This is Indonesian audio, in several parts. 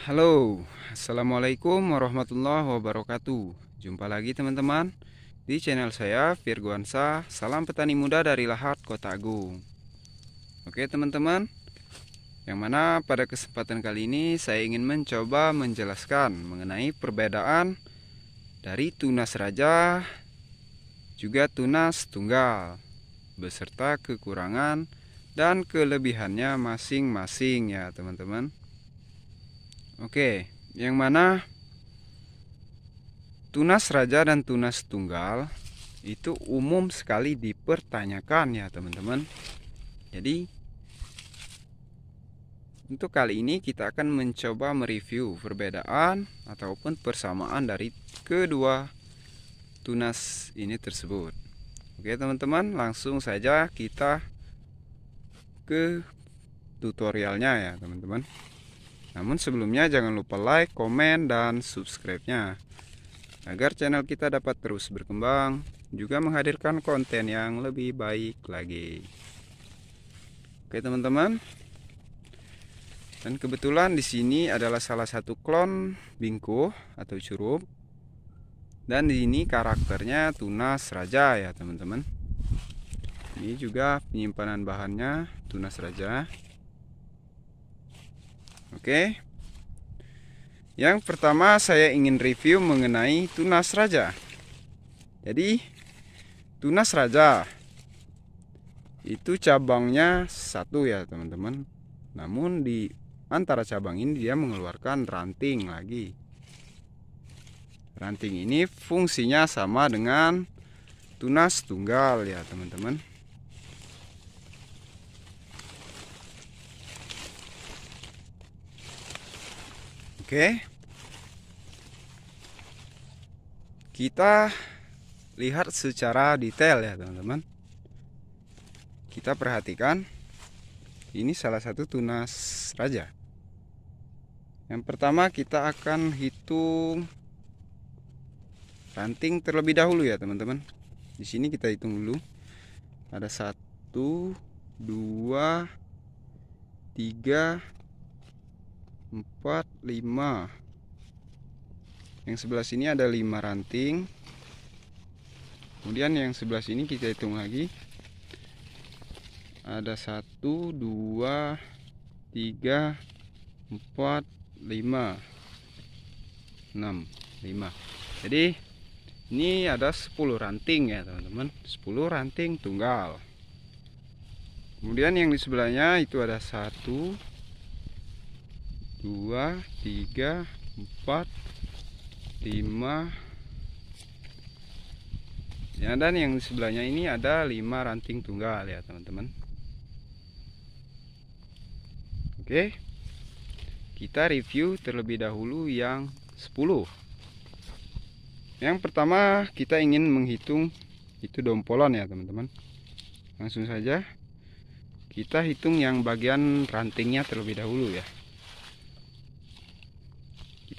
Halo, Assalamualaikum warahmatullahi wabarakatuh Jumpa lagi teman-teman Di channel saya, Virgoansa Salam petani muda dari Lahat, Kota Agung Oke teman-teman Yang mana pada kesempatan kali ini Saya ingin mencoba menjelaskan Mengenai perbedaan Dari tunas raja Juga tunas tunggal Beserta kekurangan dan kelebihannya masing-masing ya teman-teman Oke, yang mana tunas raja dan tunas tunggal itu umum sekali dipertanyakan ya teman-teman. Jadi untuk kali ini kita akan mencoba mereview perbedaan ataupun persamaan dari kedua tunas ini tersebut. Oke teman-teman, langsung saja kita ke tutorialnya ya teman-teman. Namun sebelumnya jangan lupa like, komen, dan subscribe-nya agar channel kita dapat terus berkembang juga menghadirkan konten yang lebih baik lagi. Oke teman-teman, dan kebetulan di sini adalah salah satu klon bingko atau curup. Dan di sini karakternya tunas raja ya, teman-teman. Ini juga penyimpanan bahannya tunas raja. Oke. Yang pertama saya ingin review mengenai tunas raja. Jadi tunas raja itu cabangnya satu ya teman-teman. Namun di antara cabang ini dia mengeluarkan ranting lagi. Ranting ini fungsinya sama dengan tunas tunggal ya teman-teman. Oke. Kita lihat secara detail ya, teman-teman. Kita perhatikan ini salah satu tunas raja. Yang pertama kita akan hitung ranting terlebih dahulu ya, teman-teman. Di sini kita hitung dulu. Ada satu, dua, tiga, 4, 5 yang sebelah sini ada 5 ranting kemudian yang sebelah sini kita hitung lagi ada 1, 2, 3, 4, 5 6 5 jadi ini ada 10 ranting ya teman-teman 10 ranting tunggal kemudian yang di sebelahnya itu ada 1 2, 3, dua tiga empat lima ya dan yang sebelahnya ini ada lima ranting tunggal ya teman-teman oke kita review terlebih dahulu yang 10 yang pertama kita ingin menghitung itu dompolan ya teman-teman langsung saja kita hitung yang bagian rantingnya terlebih dahulu ya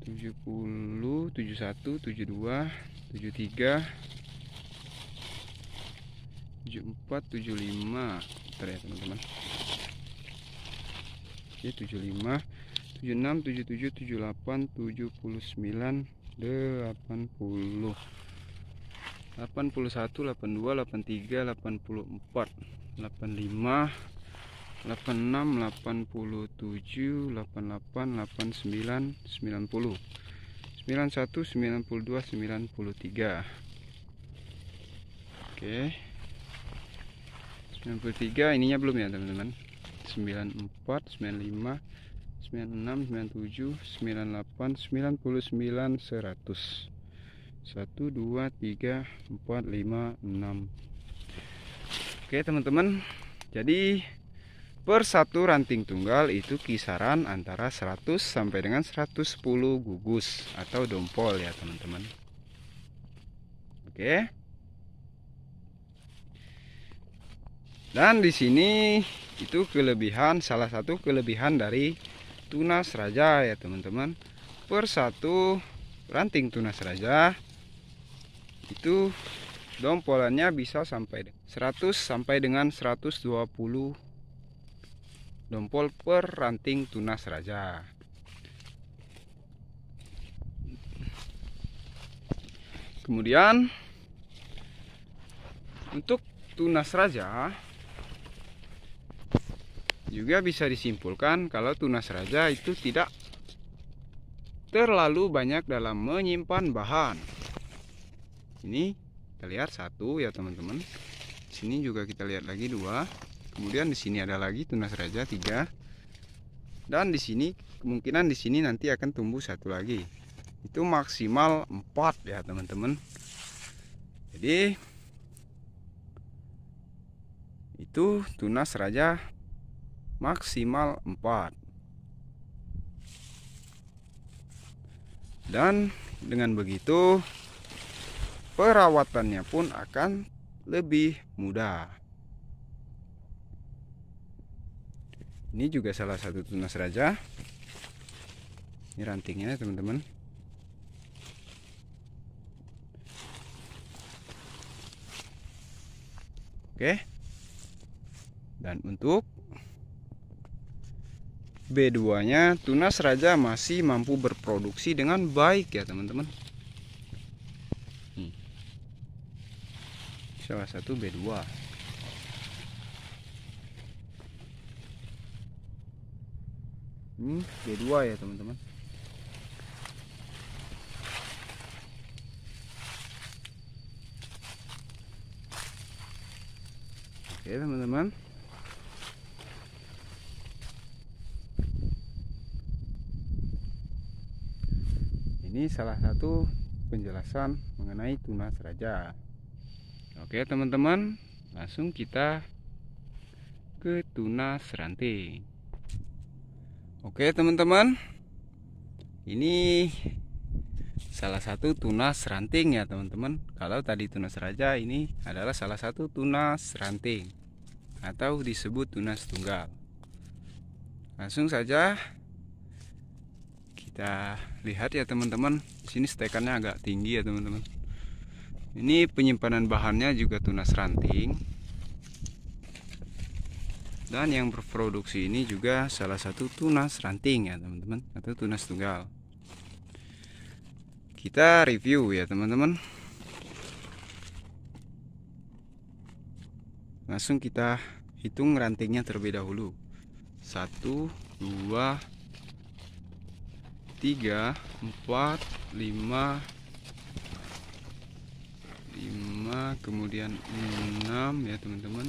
70 71 72 73 74 75 bentar ya teman-teman oke 75 76 77 78 79 80 81 82 83 84 85 86 87 88 89 90 91 92 93 oke 93 ininya belum ya teman-teman 94 95 96 97 98 99 100 1 2 3 4 5 6 Oke teman-teman jadi Per satu ranting tunggal itu kisaran antara 100 sampai dengan 110 gugus atau dompol ya teman-teman. Oke. Dan di sini itu kelebihan salah satu kelebihan dari tunas raja ya teman-teman. Per satu ranting tunas raja itu dompolannya bisa sampai 100 sampai dengan 120 dompol per ranting tunas raja kemudian untuk tunas raja juga bisa disimpulkan kalau tunas raja itu tidak terlalu banyak dalam menyimpan bahan ini kita lihat satu ya teman-teman sini juga kita lihat lagi dua kemudian di sini ada lagi tunas raja tiga dan di sini kemungkinan di sini nanti akan tumbuh satu lagi itu maksimal empat ya teman-teman jadi itu tunas raja maksimal empat dan dengan begitu perawatannya pun akan lebih mudah ini juga salah satu tunas raja ini rantingnya teman-teman oke dan untuk B2 nya tunas raja masih mampu berproduksi dengan baik ya teman-teman hmm. salah satu B2 ini b 2 ya teman-teman oke teman-teman ini salah satu penjelasan mengenai tunas raja. oke teman-teman langsung kita ke tunas ranting. Oke teman-teman Ini Salah satu tunas ranting ya teman-teman Kalau tadi tunas raja ini adalah salah satu tunas ranting Atau disebut tunas tunggal. Langsung saja Kita lihat ya teman-teman sini stekannya agak tinggi ya teman-teman Ini penyimpanan bahannya juga tunas ranting dan yang berproduksi ini juga salah satu tunas ranting ya teman-teman atau tunas tunggal kita review ya teman-teman langsung kita hitung rantingnya terlebih dahulu Satu, dua, tiga, empat, lima, lima kemudian enam ya teman-teman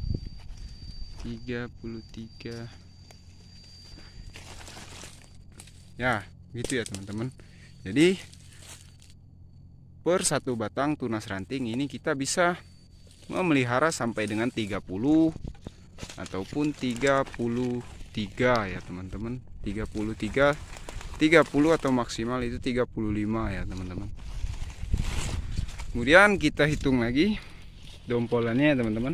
33 ya gitu ya teman-teman jadi per satu batang tunas ranting ini kita bisa memelihara sampai dengan 30 ataupun 33 ya teman-teman 33 30 atau maksimal itu 35 ya teman-teman kemudian kita hitung lagi dompolannya ya teman-teman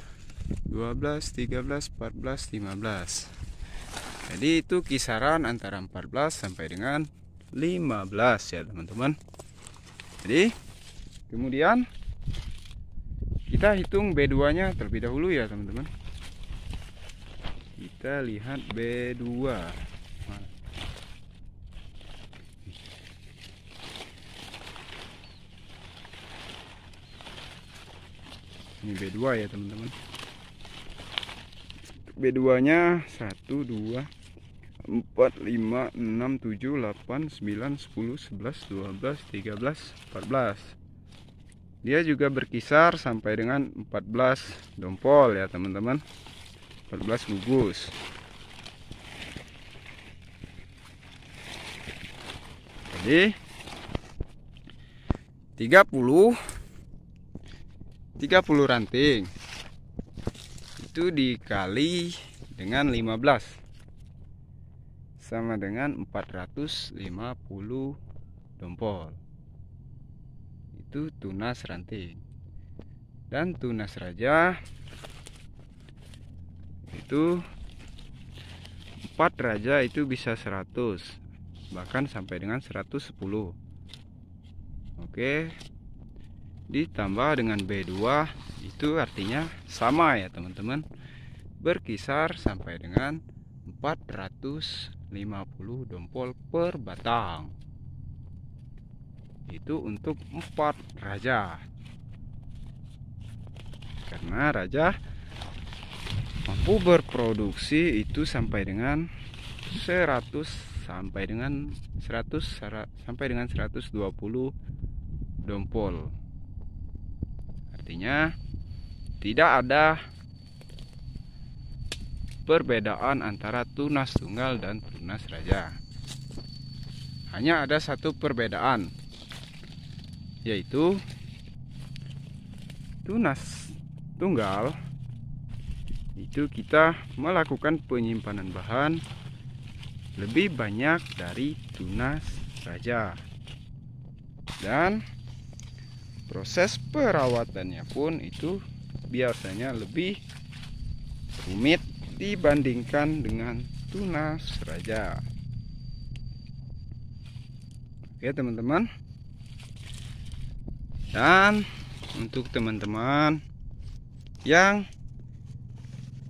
12 13 14 15 jadi itu kisaran antara 14 sampai dengan 15 ya teman-teman jadi kemudian kita hitung B2 nya terlebih dahulu ya teman-teman kita lihat B2 ini B2 ya teman-teman B2 nya 1 2 4 5 6 7 8 9 10 11 12 13 14 dia juga berkisar sampai dengan 14 dompol ya teman-teman 14 gugus jadi 30 30 ranting itu dikali dengan 15 sama dengan 450 dompol itu tunas ranting dan tunas raja itu 4 raja itu bisa 100 bahkan sampai dengan 110 oke ditambah dengan B2 itu artinya sama ya teman-teman berkisar sampai dengan 450 dompol per batang itu untuk empat raja karena raja mampu berproduksi itu sampai dengan 100 sampai dengan 100 sampai dengan 120 dompol artinya tidak ada perbedaan antara tunas tunggal dan tunas raja. Hanya ada satu perbedaan, yaitu tunas tunggal itu kita melakukan penyimpanan bahan lebih banyak dari tunas raja. Dan proses perawatannya pun itu biasanya lebih rumit dibandingkan dengan tunas raja. Oke teman-teman. Dan untuk teman-teman yang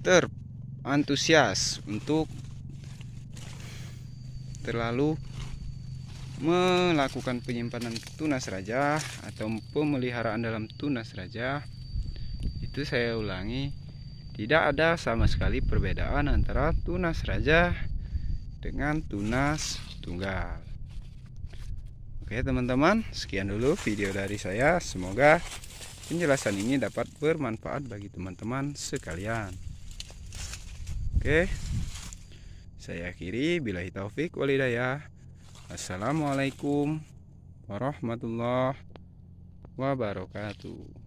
terantusias untuk terlalu melakukan penyimpanan tunas raja atau pemeliharaan dalam tunas raja itu saya ulangi tidak ada sama sekali perbedaan antara tunas raja dengan tunas tunggal oke teman-teman sekian dulu video dari saya semoga penjelasan ini dapat bermanfaat bagi teman-teman sekalian oke saya akhiri bila taufik walidayah assalamualaikum warahmatullahi wabarakatuh